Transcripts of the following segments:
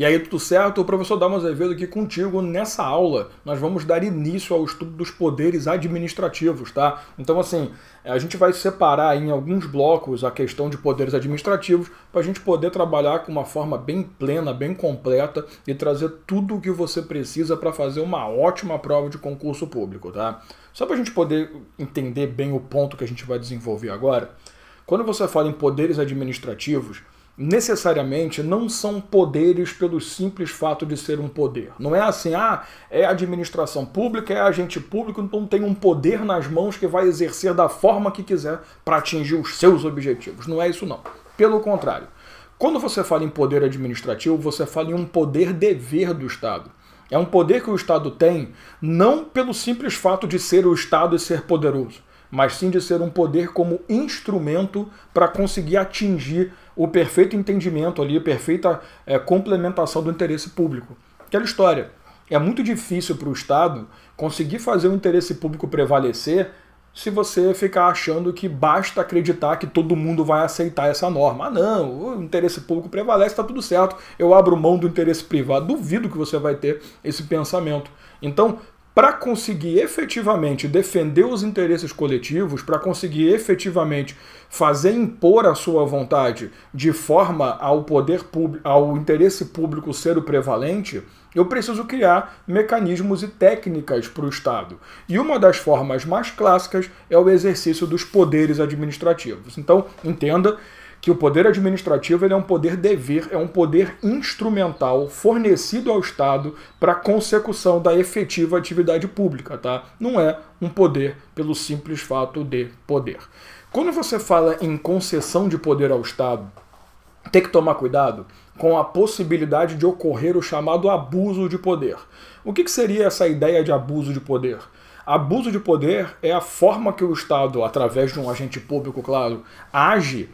E aí, tudo certo? O professor Dalmas Azevedo aqui contigo. Nessa aula, nós vamos dar início ao estudo dos poderes administrativos, tá? Então, assim, a gente vai separar em alguns blocos a questão de poderes administrativos para a gente poder trabalhar com uma forma bem plena, bem completa e trazer tudo o que você precisa para fazer uma ótima prova de concurso público, tá? Só para a gente poder entender bem o ponto que a gente vai desenvolver agora, quando você fala em poderes administrativos, necessariamente não são poderes pelo simples fato de ser um poder. Não é assim, ah, é administração pública, é agente público, então tem um poder nas mãos que vai exercer da forma que quiser para atingir os seus objetivos. Não é isso não. Pelo contrário. Quando você fala em poder administrativo, você fala em um poder dever do Estado. É um poder que o Estado tem não pelo simples fato de ser o Estado e ser poderoso, mas sim de ser um poder como instrumento para conseguir atingir o perfeito entendimento ali, a perfeita é, complementação do interesse público. Aquela história. É muito difícil para o Estado conseguir fazer o interesse público prevalecer se você ficar achando que basta acreditar que todo mundo vai aceitar essa norma. Ah, não, o interesse público prevalece, está tudo certo, eu abro mão do interesse privado. Duvido que você vai ter esse pensamento. Então, para conseguir efetivamente defender os interesses coletivos, para conseguir efetivamente fazer impor a sua vontade de forma ao poder público, ao interesse público ser o prevalente, eu preciso criar mecanismos e técnicas para o Estado. E uma das formas mais clássicas é o exercício dos poderes administrativos. Então, entenda que o poder administrativo ele é um poder dever, é um poder instrumental fornecido ao Estado para consecução da efetiva atividade pública, tá? Não é um poder pelo simples fato de poder. Quando você fala em concessão de poder ao Estado, tem que tomar cuidado com a possibilidade de ocorrer o chamado abuso de poder. O que, que seria essa ideia de abuso de poder? Abuso de poder é a forma que o Estado, através de um agente público, claro, age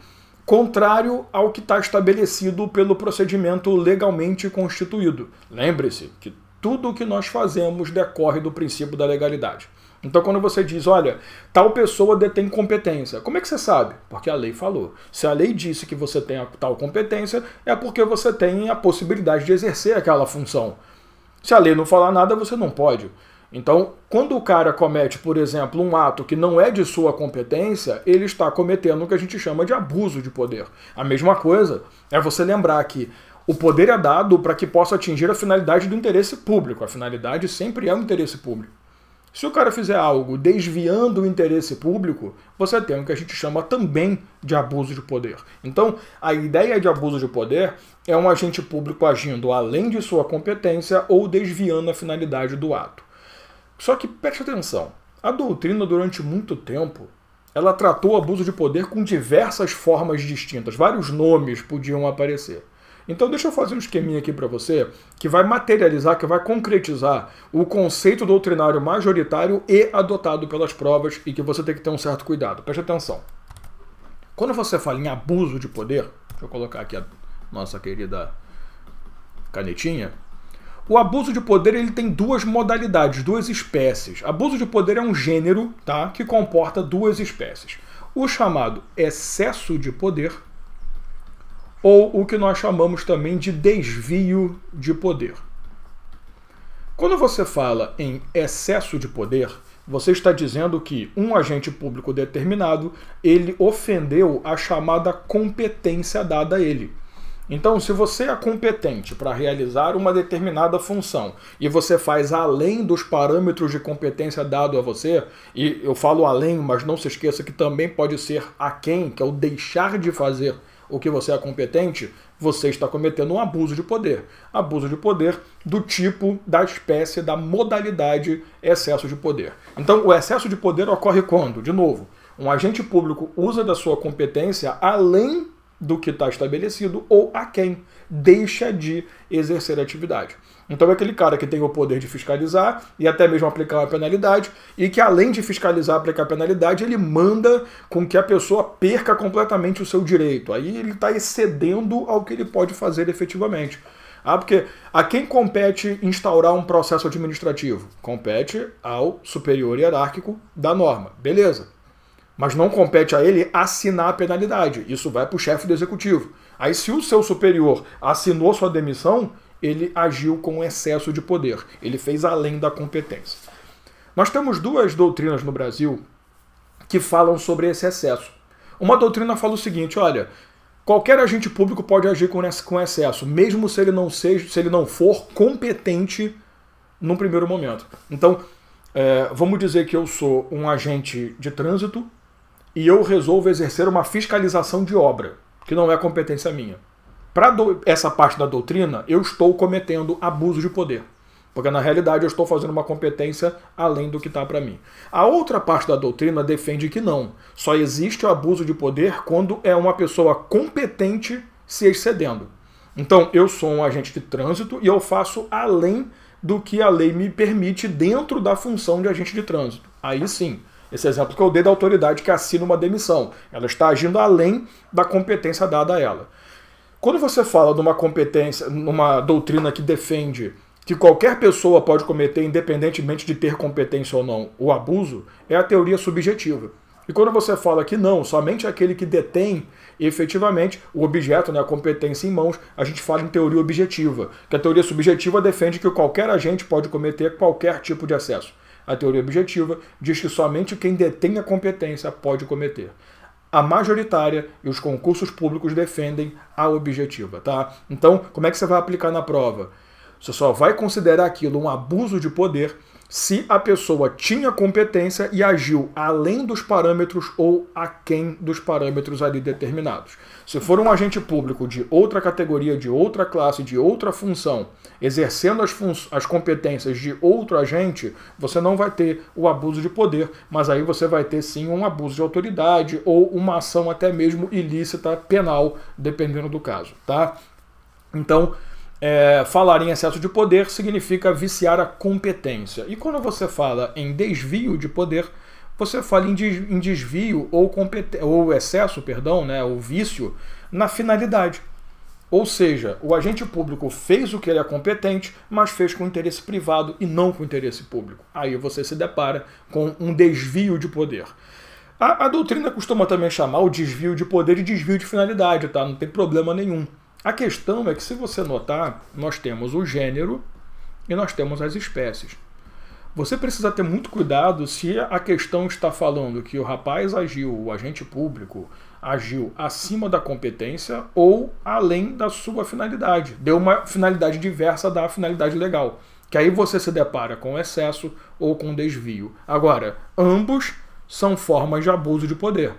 contrário ao que está estabelecido pelo procedimento legalmente constituído. Lembre-se que tudo o que nós fazemos decorre do princípio da legalidade. Então, quando você diz, olha, tal pessoa detém competência, como é que você sabe? Porque a lei falou. Se a lei disse que você tem tal competência, é porque você tem a possibilidade de exercer aquela função. Se a lei não falar nada, você não pode. Então, quando o cara comete, por exemplo, um ato que não é de sua competência, ele está cometendo o que a gente chama de abuso de poder. A mesma coisa é você lembrar que o poder é dado para que possa atingir a finalidade do interesse público. A finalidade sempre é o interesse público. Se o cara fizer algo desviando o interesse público, você tem o que a gente chama também de abuso de poder. Então, a ideia de abuso de poder é um agente público agindo além de sua competência ou desviando a finalidade do ato. Só que preste atenção, a doutrina durante muito tempo ela tratou o abuso de poder com diversas formas distintas, vários nomes podiam aparecer. Então deixa eu fazer um esqueminha aqui para você que vai materializar, que vai concretizar o conceito doutrinário majoritário e adotado pelas provas e que você tem que ter um certo cuidado. Preste atenção. Quando você fala em abuso de poder, deixa eu colocar aqui a nossa querida canetinha, o abuso de poder ele tem duas modalidades, duas espécies. Abuso de poder é um gênero tá, que comporta duas espécies. O chamado excesso de poder ou o que nós chamamos também de desvio de poder. Quando você fala em excesso de poder, você está dizendo que um agente público determinado, ele ofendeu a chamada competência dada a ele. Então, se você é competente para realizar uma determinada função e você faz além dos parâmetros de competência dado a você, e eu falo além, mas não se esqueça que também pode ser aquém, que é o deixar de fazer o que você é competente, você está cometendo um abuso de poder. Abuso de poder do tipo, da espécie, da modalidade excesso de poder. Então, o excesso de poder ocorre quando? De novo, um agente público usa da sua competência além do que está estabelecido ou a quem deixa de exercer a atividade. Então é aquele cara que tem o poder de fiscalizar e até mesmo aplicar uma penalidade e que além de fiscalizar aplicar a penalidade, ele manda com que a pessoa perca completamente o seu direito. Aí ele está excedendo ao que ele pode fazer efetivamente. Ah, porque a quem compete instaurar um processo administrativo? Compete ao superior hierárquico da norma. Beleza mas não compete a ele assinar a penalidade. Isso vai para o chefe do executivo. Aí, se o seu superior assinou sua demissão, ele agiu com excesso de poder, ele fez além da competência. Nós temos duas doutrinas no Brasil que falam sobre esse excesso. Uma doutrina fala o seguinte: olha, qualquer agente público pode agir com excesso, mesmo se ele não seja, se ele não for competente no primeiro momento. Então, é, vamos dizer que eu sou um agente de trânsito e eu resolvo exercer uma fiscalização de obra, que não é competência minha. Para essa parte da doutrina, eu estou cometendo abuso de poder. Porque na realidade eu estou fazendo uma competência além do que está para mim. A outra parte da doutrina defende que não. Só existe o abuso de poder quando é uma pessoa competente se excedendo. Então eu sou um agente de trânsito e eu faço além do que a lei me permite dentro da função de agente de trânsito. Aí sim, esse exemplo que eu dei da autoridade que assina uma demissão. Ela está agindo além da competência dada a ela. Quando você fala de uma competência, numa doutrina que defende que qualquer pessoa pode cometer, independentemente de ter competência ou não, o abuso, é a teoria subjetiva. E quando você fala que não, somente aquele que detém efetivamente o objeto, né, a competência em mãos, a gente fala em teoria objetiva. Que a teoria subjetiva defende que qualquer agente pode cometer qualquer tipo de acesso a teoria objetiva diz que somente quem detém a competência pode cometer. A majoritária e os concursos públicos defendem a objetiva, tá? Então, como é que você vai aplicar na prova? Você só vai considerar aquilo um abuso de poder se a pessoa tinha competência e agiu além dos parâmetros ou aquém dos parâmetros ali determinados. Se for um agente público de outra categoria, de outra classe, de outra função, exercendo as, fun as competências de outro agente, você não vai ter o abuso de poder, mas aí você vai ter sim um abuso de autoridade ou uma ação até mesmo ilícita penal, dependendo do caso, tá? Então, é, falar em excesso de poder significa viciar a competência. E quando você fala em desvio de poder, você fala em desvio ou, ou excesso, perdão, né, ou vício na finalidade. Ou seja, o agente público fez o que ele é competente, mas fez com interesse privado e não com interesse público. Aí você se depara com um desvio de poder. A, a doutrina costuma também chamar o desvio de poder de desvio de finalidade, tá? Não tem problema nenhum. A questão é que, se você notar, nós temos o gênero e nós temos as espécies. Você precisa ter muito cuidado se a questão está falando que o rapaz agiu, o agente público agiu acima da competência ou além da sua finalidade. Deu uma finalidade diversa da finalidade legal. Que aí você se depara com excesso ou com desvio. Agora, ambos são formas de abuso de poder.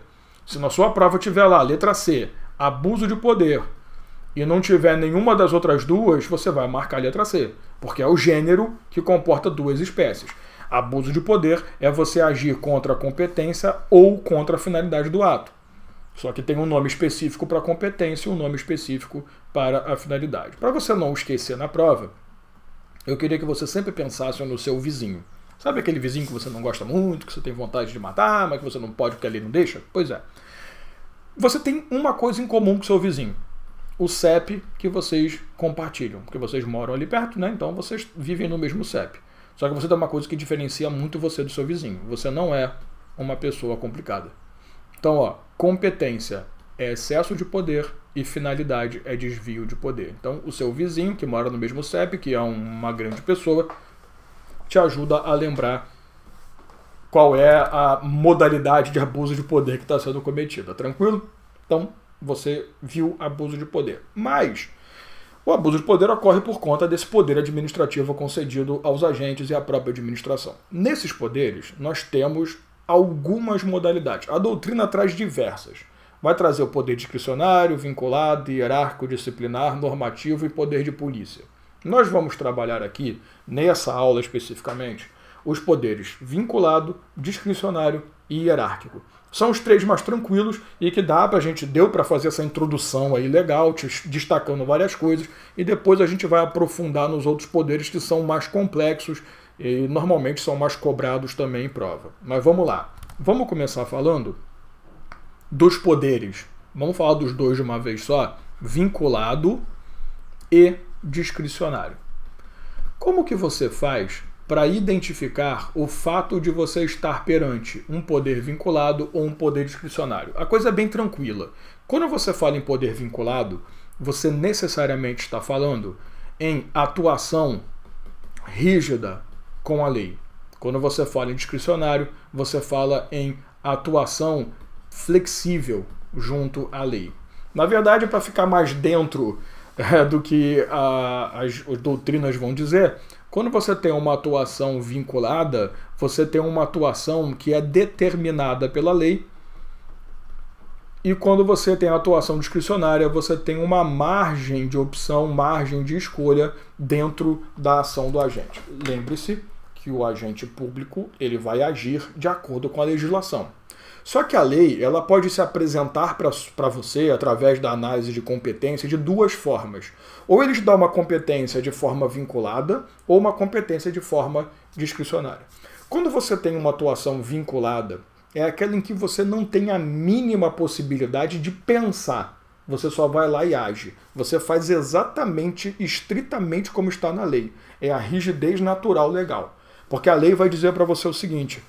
Se na sua prova tiver lá, letra C, abuso de poder, e não tiver nenhuma das outras duas, você vai marcar a letra C, porque é o gênero que comporta duas espécies. Abuso de poder é você agir contra a competência ou contra a finalidade do ato. Só que tem um nome específico para a competência e um nome específico para a finalidade. Para você não esquecer na prova, eu queria que você sempre pensasse no seu vizinho. Sabe aquele vizinho que você não gosta muito, que você tem vontade de matar, mas que você não pode porque ali não deixa? Pois é. Você tem uma coisa em comum com seu vizinho o CEP que vocês compartilham, porque vocês moram ali perto, né? Então vocês vivem no mesmo CEP. Só que você tem uma coisa que diferencia muito você do seu vizinho. Você não é uma pessoa complicada. Então, ó, competência é excesso de poder e finalidade é desvio de poder. Então, o seu vizinho que mora no mesmo CEP, que é uma grande pessoa, te ajuda a lembrar qual é a modalidade de abuso de poder que está sendo cometida. Tranquilo? Então, você viu abuso de poder. Mas o abuso de poder ocorre por conta desse poder administrativo concedido aos agentes e à própria administração. Nesses poderes, nós temos algumas modalidades. A doutrina traz diversas. Vai trazer o poder discricionário, vinculado, hierárquico, disciplinar, normativo e poder de polícia. Nós vamos trabalhar aqui, nessa aula especificamente, os poderes vinculado, discricionário e hierárquico são os três mais tranquilos e que dá para a gente, deu para fazer essa introdução aí legal, destacando várias coisas, e depois a gente vai aprofundar nos outros poderes que são mais complexos e normalmente são mais cobrados também em prova. Mas vamos lá. Vamos começar falando dos poderes. Vamos falar dos dois de uma vez só, vinculado e discricionário. Como que você faz para identificar o fato de você estar perante um poder vinculado ou um poder discricionário. A coisa é bem tranquila. Quando você fala em poder vinculado, você necessariamente está falando em atuação rígida com a lei. Quando você fala em discricionário, você fala em atuação flexível junto à lei. Na verdade, para ficar mais dentro é, do que a, as, as doutrinas vão dizer, quando você tem uma atuação vinculada, você tem uma atuação que é determinada pela lei. E quando você tem atuação discricionária, você tem uma margem de opção, margem de escolha dentro da ação do agente. Lembre-se que o agente público ele vai agir de acordo com a legislação. Só que a lei ela pode se apresentar para você através da análise de competência de duas formas. Ou ele te dá uma competência de forma vinculada ou uma competência de forma discricionária. Quando você tem uma atuação vinculada, é aquela em que você não tem a mínima possibilidade de pensar. Você só vai lá e age. Você faz exatamente, estritamente como está na lei. É a rigidez natural legal. Porque a lei vai dizer para você o seguinte: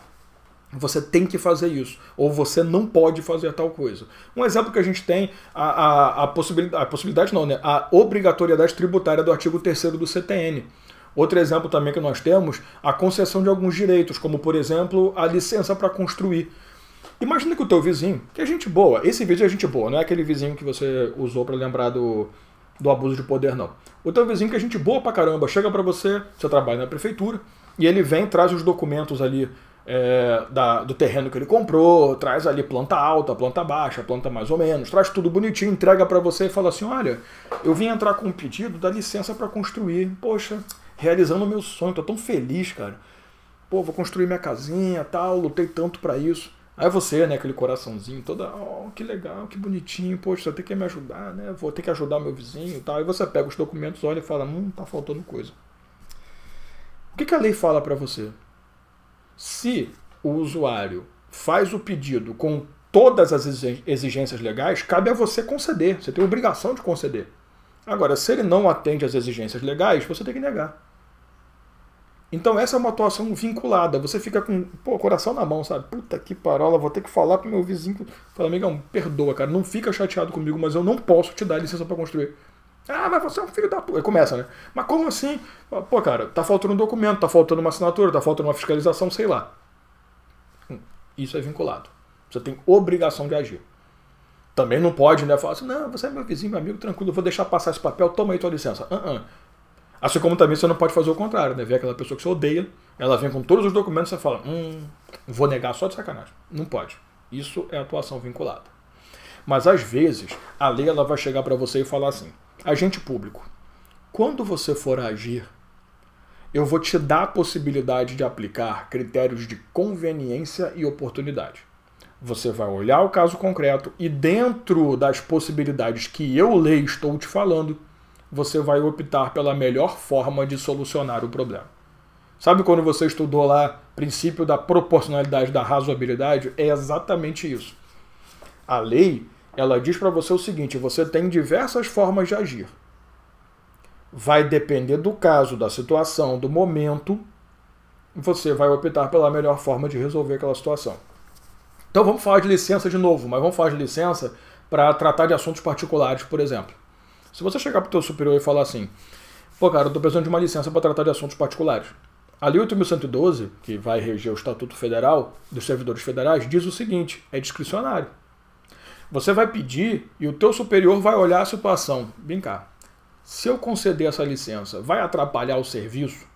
você tem que fazer isso, ou você não pode fazer tal coisa. Um exemplo que a gente tem, a, a, a possibilidade, a possibilidade não, né? A obrigatoriedade tributária do artigo 3 do CTN. Outro exemplo também que nós temos, a concessão de alguns direitos, como por exemplo a licença para construir. Imagina que o teu vizinho, que é gente boa, esse vídeo é gente boa, não é aquele vizinho que você usou para lembrar do, do abuso de poder, não. O teu vizinho que é gente boa pra caramba, chega para você, você trabalha na prefeitura, e ele vem, traz os documentos ali é, da, do terreno que ele comprou, traz ali planta alta, planta baixa, planta mais ou menos, traz tudo bonitinho, entrega para você e fala assim: olha, eu vim entrar com um pedido, da licença para construir. Poxa, realizando o meu sonho, tô tão feliz, cara. Pô, vou construir minha casinha, tal, lutei tanto para isso. Aí você, né, aquele coraçãozinho, toda, oh, que legal, que bonitinho, poxa, você tem que me ajudar, né? Vou ter que ajudar meu vizinho e tal. Aí você pega os documentos, olha e fala, hum, tá faltando coisa. O que, que a lei fala para você? Se o usuário faz o pedido com todas as exigências legais, cabe a você conceder. Você tem obrigação de conceder. Agora, se ele não atende às exigências legais, você tem que negar. Então essa é uma atuação vinculada. Você fica com o coração na mão, sabe? Puta que parola, vou ter que falar pro meu vizinho. Fala, amigão, perdoa, cara. Não fica chateado comigo, mas eu não posso te dar licença para construir. Ah, mas você é um filho da puta. Começa, né? Mas como assim? Pô, cara, tá faltando um documento, tá faltando uma assinatura, tá faltando uma fiscalização, sei lá. Hum, isso é vinculado. Você tem obrigação de agir. Também não pode, né? Falar assim, não, você é meu vizinho, meu amigo, tranquilo, eu vou deixar passar esse papel, toma aí tua licença. Uh -uh. Assim como também você não pode fazer o contrário, né? Ver aquela pessoa que você odeia, ela vem com todos os documentos e você fala, hum, vou negar só de sacanagem. Não pode. Isso é atuação vinculada. Mas às vezes, a lei ela vai chegar para você e falar assim, Agente público, quando você for agir, eu vou te dar a possibilidade de aplicar critérios de conveniência e oportunidade. Você vai olhar o caso concreto e, dentro das possibilidades que eu leio estou te falando, você vai optar pela melhor forma de solucionar o problema. Sabe quando você estudou lá princípio da proporcionalidade da razoabilidade? É exatamente isso. A lei ela diz para você o seguinte: você tem diversas formas de agir. Vai depender do caso, da situação, do momento. Você vai optar pela melhor forma de resolver aquela situação. Então vamos falar de licença de novo, mas vamos falar de licença para tratar de assuntos particulares, por exemplo. Se você chegar para o teu superior e falar assim, pô cara, eu estou precisando de uma licença para tratar de assuntos particulares. A Lei 8.112, que vai reger o Estatuto Federal dos Servidores Federais, diz o seguinte, é discricionário. Você vai pedir e o teu superior vai olhar a situação. Vem cá. Se eu conceder essa licença, vai atrapalhar o serviço?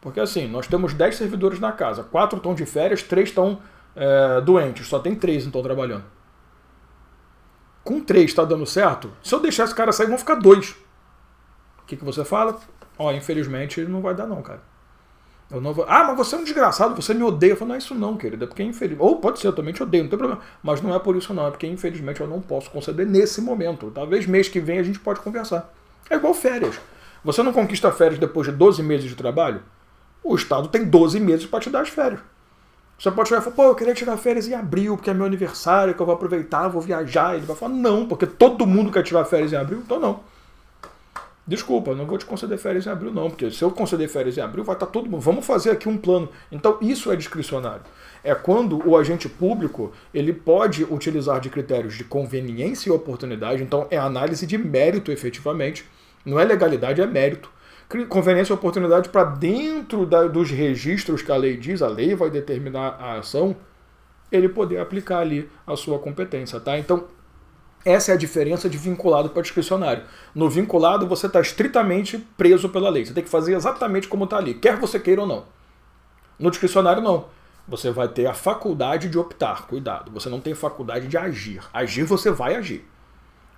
Porque assim, nós temos 10 servidores na casa, 4 estão de férias, 3 estão é, doentes, só tem 3 então trabalhando. Com 3 está dando certo? Se eu deixar esse cara sair, vão ficar dois. O que, que você fala? Ó, infelizmente não vai dar não, cara. Eu não vou... Ah, mas você é um desgraçado, você me odeia. Eu falo, não é isso não, É porque infelizmente. Ou pode ser, eu também te odeio, não tem problema. Mas não é por isso não, é porque infelizmente eu não posso conceder nesse momento. Talvez mês que vem a gente pode conversar. É igual férias. Você não conquista férias depois de 12 meses de trabalho? O Estado tem 12 meses para te dar as férias. Você pode chegar e falar, pô, eu queria tirar férias em abril, porque é meu aniversário, que eu vou aproveitar, vou viajar. Ele vai falar, não, porque todo mundo quer tirar férias em abril, então não. Desculpa, eu não vou te conceder férias em abril, não, porque se eu conceder férias em abril, vai estar tá todo mundo. Vamos fazer aqui um plano. Então, isso é discricionário. É quando o agente público ele pode utilizar de critérios de conveniência e oportunidade. Então, é análise de mérito, efetivamente. Não é legalidade, é mérito. Conveniência e oportunidade para dentro da, dos registros que a lei diz, a lei vai determinar a ação, ele poder aplicar ali a sua competência, tá? Então, essa é a diferença de vinculado para discricionário. No vinculado, você está estritamente preso pela lei. Você tem que fazer exatamente como está ali, quer você queira ou não. No discricionário, não. Você vai ter a faculdade de optar. Cuidado, você não tem faculdade de agir. Agir, você vai agir.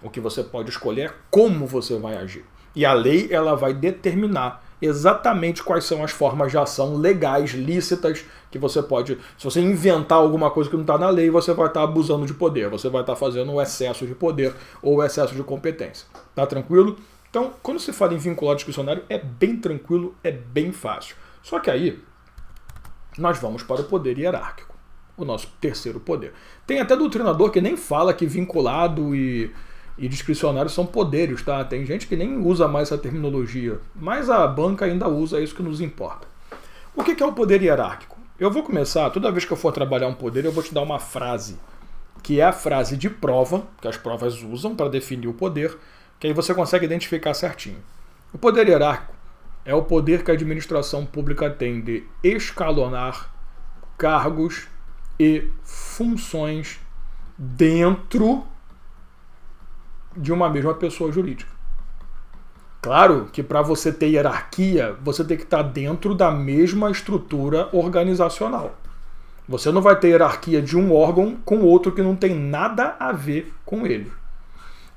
O que você pode escolher é como você vai agir. E a lei, ela vai determinar exatamente quais são as formas de ação legais, lícitas, que você pode. Se você inventar alguma coisa que não está na lei, você vai estar tá abusando de poder, você vai estar tá fazendo um excesso de poder ou excesso de competência. Tá tranquilo? Então, quando se fala em vincular discricionário, é bem tranquilo, é bem fácil. Só que aí, nós vamos para o poder hierárquico, o nosso terceiro poder. Tem até doutrinador que nem fala que vinculado e e discricionários são poderes, tá? Tem gente que nem usa mais essa terminologia, mas a banca ainda usa é isso que nos importa. O que é o poder hierárquico? Eu vou começar, toda vez que eu for trabalhar um poder, eu vou te dar uma frase, que é a frase de prova, que as provas usam para definir o poder, que aí você consegue identificar certinho. O poder hierárquico é o poder que a administração pública tem de escalonar cargos e funções dentro de uma mesma pessoa jurídica. Claro que para você ter hierarquia, você tem que estar tá dentro da mesma estrutura organizacional. Você não vai ter hierarquia de um órgão com outro que não tem nada a ver com ele.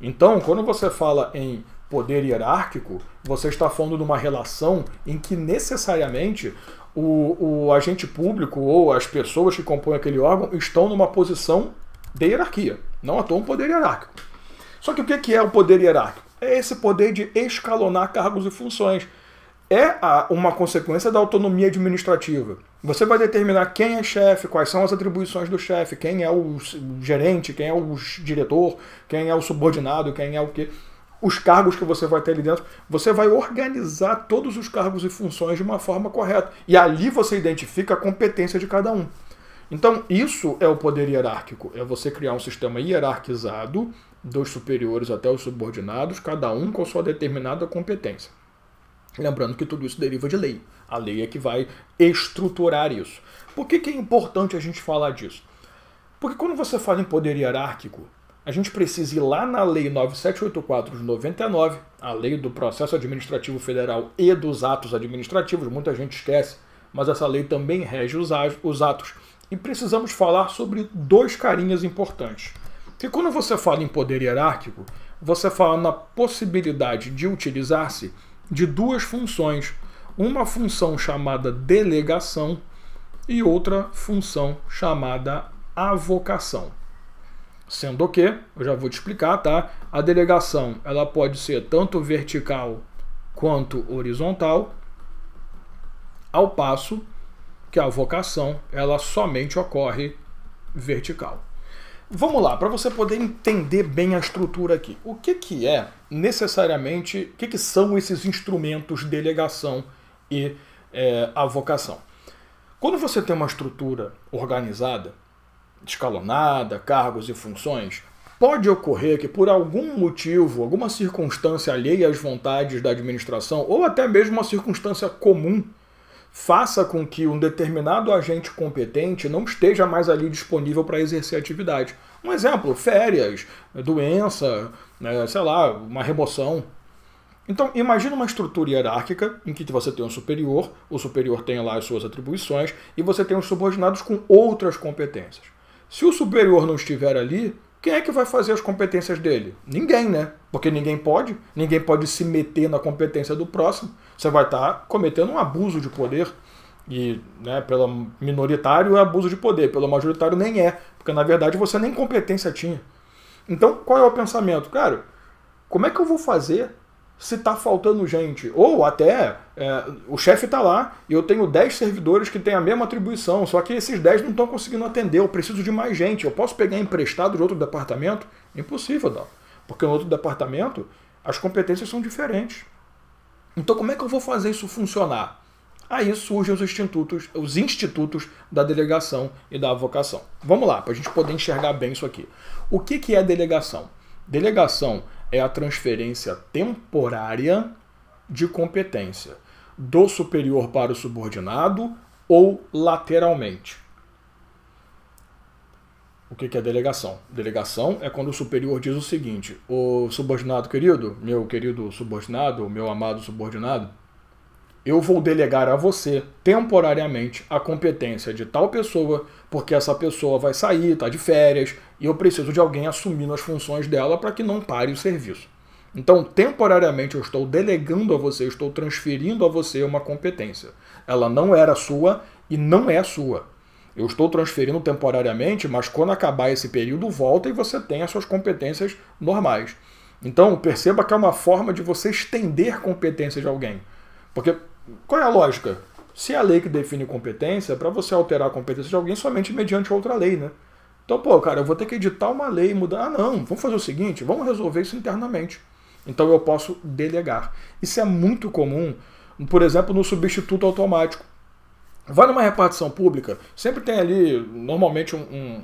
Então, quando você fala em poder hierárquico, você está falando de uma relação em que necessariamente o, o, agente público ou as pessoas que compõem aquele órgão estão numa posição de hierarquia, não à toa um poder hierárquico. Só que o que é o poder hierárquico? É esse poder de escalonar cargos e funções. É uma consequência da autonomia administrativa. Você vai determinar quem é chefe, quais são as atribuições do chefe, quem é o gerente, quem é o diretor, quem é o subordinado, quem é o que. Os cargos que você vai ter ali dentro. Você vai organizar todos os cargos e funções de uma forma correta. E ali você identifica a competência de cada um. Então, isso é o poder hierárquico. É você criar um sistema hierarquizado dos superiores até os subordinados, cada um com sua determinada competência. Lembrando que tudo isso deriva de lei. A lei é que vai estruturar isso. Por que, que é importante a gente falar disso? Porque quando você fala em poder hierárquico, a gente precisa ir lá na Lei 9784 de 99, a Lei do Processo Administrativo Federal e dos Atos Administrativos, muita gente esquece, mas essa lei também rege os atos. E precisamos falar sobre dois carinhas importantes. E quando você fala em poder hierárquico, você fala na possibilidade de utilizar-se de duas funções. Uma função chamada delegação e outra função chamada avocação. Sendo que, eu já vou te explicar, tá? A delegação ela pode ser tanto vertical quanto horizontal, ao passo que a vocação ela somente ocorre vertical. Vamos lá, para você poder entender bem a estrutura aqui. O que, que é necessariamente, o que, que são esses instrumentos delegação e é, avocação? Quando você tem uma estrutura organizada, escalonada, cargos e funções, pode ocorrer que por algum motivo, alguma circunstância alheia às vontades da administração, ou até mesmo uma circunstância comum faça com que um determinado agente competente não esteja mais ali disponível para exercer atividade. Um exemplo, férias, doença, né, sei lá, uma remoção. Então, imagine uma estrutura hierárquica em que você tem um superior, o superior tem lá as suas atribuições e você tem os subordinados com outras competências. Se o superior não estiver ali, quem é que vai fazer as competências dele? Ninguém, né? Porque ninguém pode, ninguém pode se meter na competência do próximo você vai estar tá cometendo um abuso de poder. E né, pelo minoritário é abuso de poder, pelo majoritário nem é, porque na verdade você nem competência tinha. Então qual é o pensamento? Cara, como é que eu vou fazer se está faltando gente? Ou até é, o chefe está lá e eu tenho 10 servidores que têm a mesma atribuição, só que esses 10 não estão conseguindo atender, eu preciso de mais gente, eu posso pegar emprestado de outro departamento? Impossível, não. Porque no outro departamento as competências são diferentes. Então como é que eu vou fazer isso funcionar? Aí surgem os institutos, os institutos da delegação e da vocação. Vamos lá, para a gente poder enxergar bem isso aqui. O que, que é delegação? Delegação é a transferência temporária de competência do superior para o subordinado ou lateralmente. O que, é delegação? Delegação é quando o superior diz o seguinte: o subordinado querido, meu querido subordinado, meu amado subordinado, eu vou delegar a você temporariamente a competência de tal pessoa, porque essa pessoa vai sair, está de férias, e eu preciso de alguém assumindo as funções dela para que não pare o serviço. Então, temporariamente, eu estou delegando a você, estou transferindo a você uma competência. Ela não era sua e não é sua. Eu estou transferindo temporariamente, mas quando acabar esse período, volta e você tem as suas competências normais. Então, perceba que é uma forma de você estender competência de alguém. Porque qual é a lógica? Se é a lei que define competência, para você alterar a competência de alguém somente mediante outra lei, né? Então, pô, cara, eu vou ter que editar uma lei, e mudar. Ah, não, vamos fazer o seguinte, vamos resolver isso internamente. Então eu posso delegar. Isso é muito comum, por exemplo, no substituto automático. Vai numa repartição pública, sempre tem ali, normalmente, um, um,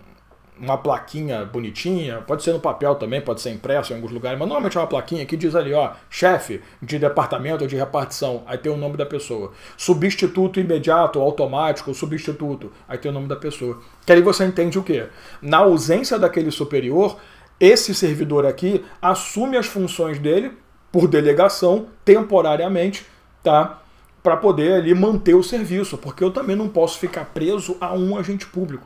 uma plaquinha bonitinha, pode ser no papel também, pode ser impresso em alguns lugares, mas normalmente é uma plaquinha que diz ali, ó, chefe de departamento ou de repartição, aí tem o nome da pessoa. Substituto imediato, automático, substituto, aí tem o nome da pessoa. Que aí você entende o quê? Na ausência daquele superior, esse servidor aqui assume as funções dele, por delegação, temporariamente, tá? para poder ali manter o serviço, porque eu também não posso ficar preso a um agente público.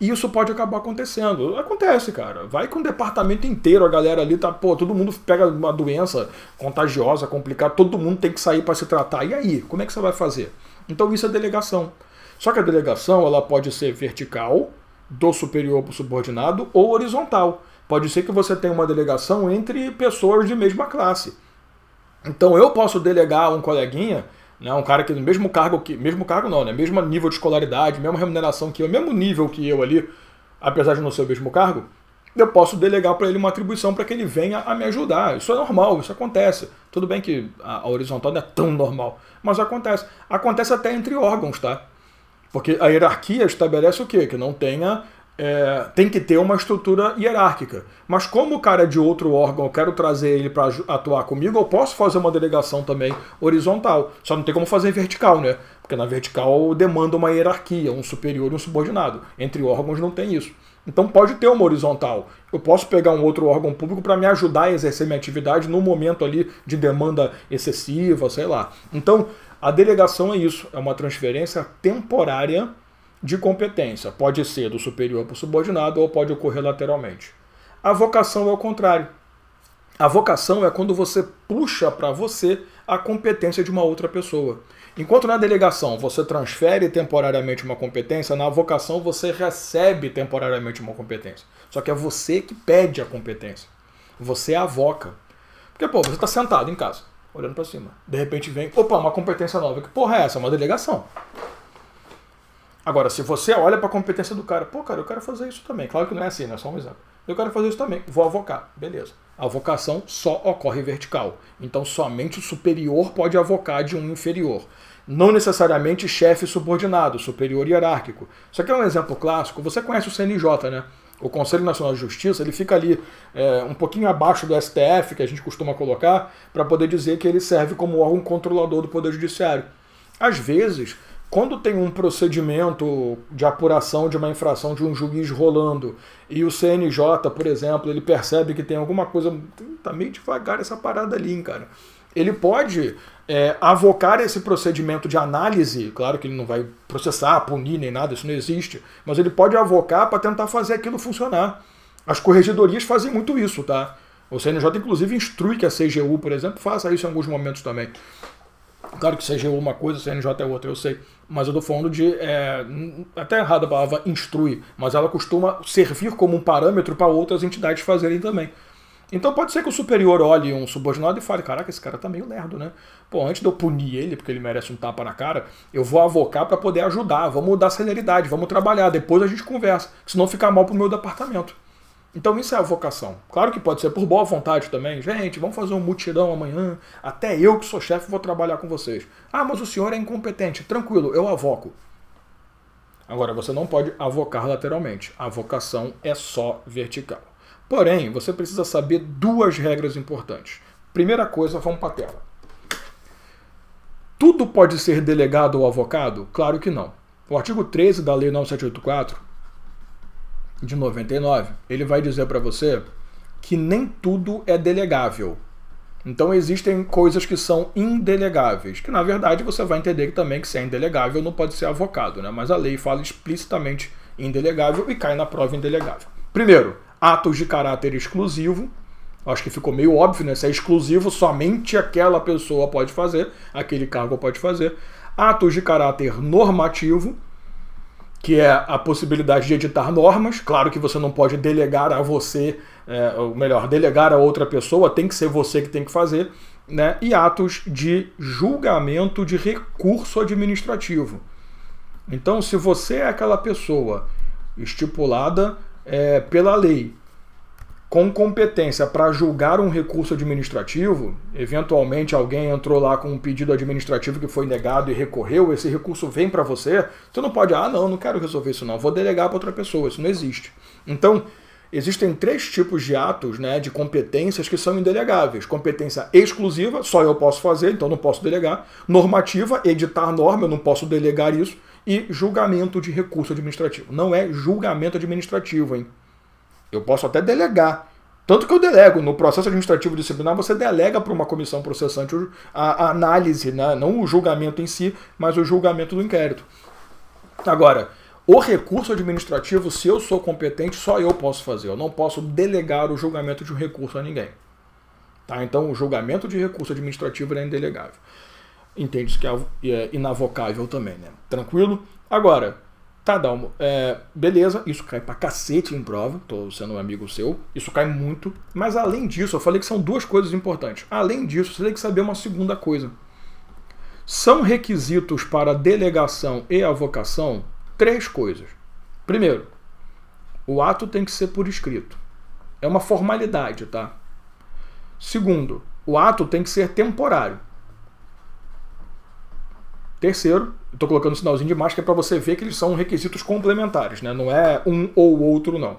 E isso pode acabar acontecendo. Acontece, cara. Vai com o departamento inteiro, a galera ali tá, pô, todo mundo pega uma doença contagiosa, complicada, todo mundo tem que sair para se tratar. E aí, como é que você vai fazer? Então isso é delegação. Só que a delegação, ela pode ser vertical, do superior para o subordinado, ou horizontal. Pode ser que você tenha uma delegação entre pessoas de mesma classe. Então eu posso delegar um coleguinha né? Um cara que no mesmo cargo que. Mesmo cargo não, né? Mesmo nível de escolaridade, mesma remuneração que eu, mesmo nível que eu ali, apesar de não ser o mesmo cargo, eu posso delegar para ele uma atribuição para que ele venha a me ajudar. Isso é normal, isso acontece. Tudo bem que a horizontal não é tão normal, mas acontece. Acontece até entre órgãos, tá? Porque a hierarquia estabelece o quê? Que não tenha é, tem que ter uma estrutura hierárquica. Mas como o cara é de outro órgão, eu quero trazer ele para atuar comigo, eu posso fazer uma delegação também horizontal. Só não tem como fazer vertical, né? Porque na vertical demanda uma hierarquia, um superior e um subordinado. Entre órgãos não tem isso. Então pode ter uma horizontal. Eu posso pegar um outro órgão público para me ajudar a exercer minha atividade no momento ali de demanda excessiva, sei lá. Então a delegação é isso, é uma transferência temporária de competência. Pode ser do superior para o subordinado ou pode ocorrer lateralmente. A vocação é o contrário. A vocação é quando você puxa para você a competência de uma outra pessoa. Enquanto na delegação você transfere temporariamente uma competência, na vocação você recebe temporariamente uma competência. Só que é você que pede a competência. Você avoca. Porque, pô, você está sentado em casa, olhando para cima. De repente vem, opa, uma competência nova. Que porra é essa? É uma delegação. Agora, se você olha para a competência do cara, pô, cara, eu quero fazer isso também. Claro que não é assim, né? Só um exemplo. Eu quero fazer isso também. Vou avocar. Beleza. A vocação só ocorre vertical. Então, somente o superior pode avocar de um inferior. Não necessariamente chefe subordinado, superior hierárquico. Isso aqui é um exemplo clássico. Você conhece o CNJ, né? O Conselho Nacional de Justiça, ele fica ali é, um pouquinho abaixo do STF, que a gente costuma colocar, para poder dizer que ele serve como órgão controlador do Poder Judiciário. Às vezes, quando tem um procedimento de apuração de uma infração de um juiz rolando e o CNJ, por exemplo, ele percebe que tem alguma coisa. Tá meio devagar essa parada ali, hein, cara. Ele pode é, avocar esse procedimento de análise, claro que ele não vai processar, punir nem nada, isso não existe, mas ele pode avocar para tentar fazer aquilo funcionar. As corregedorias fazem muito isso, tá? O CNJ, inclusive, instrui que a CGU, por exemplo, faça isso em alguns momentos também. Claro que seja uma coisa, CNJ é outra, eu sei. Mas eu estou falando de. É, até errada a palavra instruir, mas ela costuma servir como um parâmetro para outras entidades fazerem também. Então pode ser que o superior olhe um subordinado e fale: caraca, esse cara tá meio lerdo, né? Pô, antes de eu punir ele, porque ele merece um tapa na cara, eu vou avocar para poder ajudar, vamos dar celeridade, vamos trabalhar, depois a gente conversa, senão fica mal pro meu departamento. Então isso é a vocação. Claro que pode ser por boa vontade também. Gente, vamos fazer um mutirão amanhã. Até eu que sou chefe vou trabalhar com vocês. Ah, mas o senhor é incompetente. Tranquilo, eu avoco. Agora você não pode avocar lateralmente. A vocação é só vertical. Porém, você precisa saber duas regras importantes. Primeira coisa, vamos para a tela. Tudo pode ser delegado ou avocado? Claro que não. O artigo 13 da Lei 9784 de 99, ele vai dizer para você que nem tudo é delegável. Então existem coisas que são indelegáveis, que na verdade você vai entender também que se é indelegável não pode ser avocado, né? Mas a lei fala explicitamente indelegável e cai na prova indelegável. Primeiro, atos de caráter exclusivo. Acho que ficou meio óbvio, né? Se é exclusivo, somente aquela pessoa pode fazer, aquele cargo pode fazer. Atos de caráter normativo, que é a possibilidade de editar normas. Claro que você não pode delegar a você, é, ou melhor, delegar a outra pessoa, tem que ser você que tem que fazer. Né? E atos de julgamento de recurso administrativo. Então, se você é aquela pessoa estipulada é, pela lei com competência para julgar um recurso administrativo, eventualmente alguém entrou lá com um pedido administrativo que foi negado e recorreu, esse recurso vem para você, você não pode, ah, não, não quero resolver isso não, vou delegar para outra pessoa, isso não existe. Então, existem três tipos de atos, né, de competências que são indelegáveis. Competência exclusiva, só eu posso fazer, então não posso delegar. Normativa, editar norma, eu não posso delegar isso. E julgamento de recurso administrativo. Não é julgamento administrativo, hein? Eu posso até delegar. Tanto que eu delego. No processo administrativo disciplinar, você delega para uma comissão processante a, a análise, né? não o julgamento em si, mas o julgamento do inquérito. Agora, o recurso administrativo, se eu sou competente, só eu posso fazer. Eu não posso delegar o julgamento de um recurso a ninguém. Tá? Então, o julgamento de recurso administrativo é indelegável. Entende-se que é, é inavocável também, né? Tranquilo? Agora, Tá, Dalmo, é, beleza, isso cai pra cacete em prova, tô sendo um amigo seu, isso cai muito, mas além disso, eu falei que são duas coisas importantes. Além disso, você tem que saber uma segunda coisa. São requisitos para delegação e avocação três coisas. Primeiro, o ato tem que ser por escrito. É uma formalidade, tá? Segundo, o ato tem que ser temporário. Terceiro, eu tô colocando um sinalzinho de máscara que é para você ver que eles são requisitos complementares, né? Não é um ou outro, não.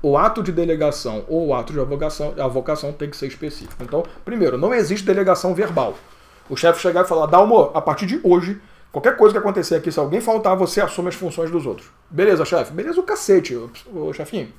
O ato de delegação ou o ato de avocação, avocação tem que ser específico. Então, primeiro, não existe delegação verbal. O chefe chegar e falar, Dalmo, a partir de hoje, qualquer coisa que acontecer aqui, se alguém faltar, você assume as funções dos outros. Beleza, chefe? Beleza o cacete, ô chefinho.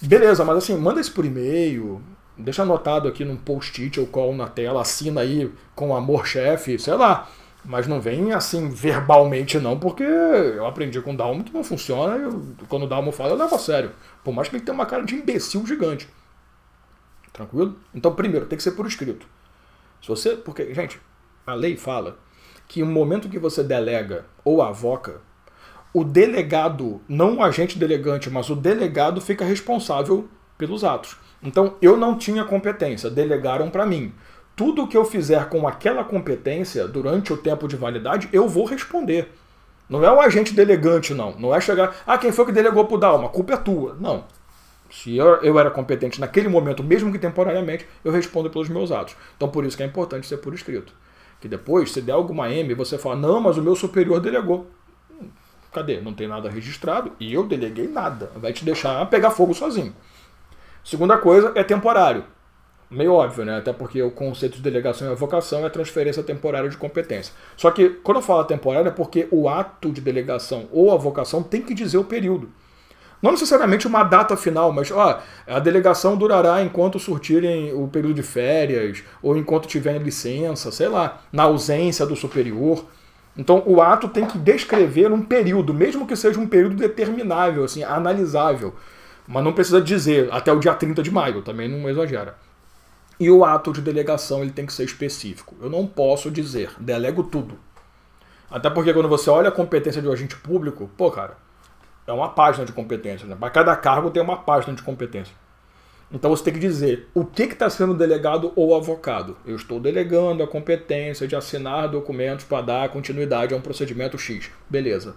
Beleza, mas assim, manda isso por e-mail, Deixa anotado aqui num post-it ou call na tela, assina aí com amor chefe, sei lá. Mas não vem assim verbalmente não, porque eu aprendi com o Dalmo que não funciona. Eu, quando o Dalmo fala, eu levo a sério. Por mais que ele tenha uma cara de imbecil gigante. Tranquilo? Então, primeiro, tem que ser por escrito. Se você, porque, gente, a lei fala que no momento que você delega ou avoca, o delegado, não o agente delegante, mas o delegado fica responsável pelos atos. Então eu não tinha competência, delegaram para mim. Tudo que eu fizer com aquela competência durante o tempo de validade, eu vou responder. Não é o agente delegante, não. Não é chegar, ah, quem foi que delegou pro Dalma? A culpa é tua. Não. Se eu, eu era competente naquele momento, mesmo que temporariamente, eu respondo pelos meus atos. Então por isso que é importante ser por escrito. Que depois, se der alguma M, você fala, não, mas o meu superior delegou. Hum, cadê? Não tem nada registrado e eu deleguei nada. Vai te deixar pegar fogo sozinho. Segunda coisa é temporário. Meio óbvio, né? Até porque o conceito de delegação e avocação é transferência temporária de competência. Só que quando eu falo temporário é porque o ato de delegação ou avocação tem que dizer o período. Não necessariamente uma data final, mas ó, a delegação durará enquanto surtirem o período de férias, ou enquanto tiverem licença, sei lá, na ausência do superior. Então o ato tem que descrever um período, mesmo que seja um período determinável, assim, analisável. Mas não precisa dizer até o dia 30 de maio, também não exagera. E o ato de delegação ele tem que ser específico. Eu não posso dizer, delego tudo. Até porque quando você olha a competência de um agente público, pô, cara, é uma página de competência. Né? Para cada cargo tem uma página de competência. Então você tem que dizer o que está sendo delegado ou avocado. Eu estou delegando a competência de assinar documentos para dar continuidade a um procedimento X. Beleza.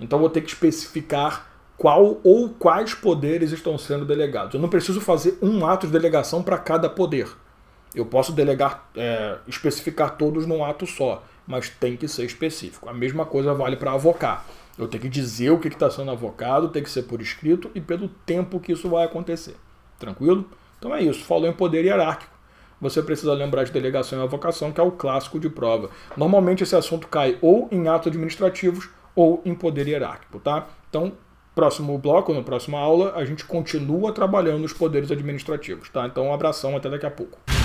Então vou ter que especificar qual ou quais poderes estão sendo delegados. Eu não preciso fazer um ato de delegação para cada poder. Eu posso delegar, é, especificar todos num ato só, mas tem que ser específico. A mesma coisa vale para avocar. Eu tenho que dizer o que está sendo avocado, tem que ser por escrito e pelo tempo que isso vai acontecer. Tranquilo? Então é isso. Falou em poder hierárquico. Você precisa lembrar de delegação e avocação, que é o clássico de prova. Normalmente esse assunto cai ou em atos administrativos ou em poder hierárquico, tá? Então Próximo bloco, na próxima aula, a gente continua trabalhando os poderes administrativos, tá? Então, um abração, até daqui a pouco.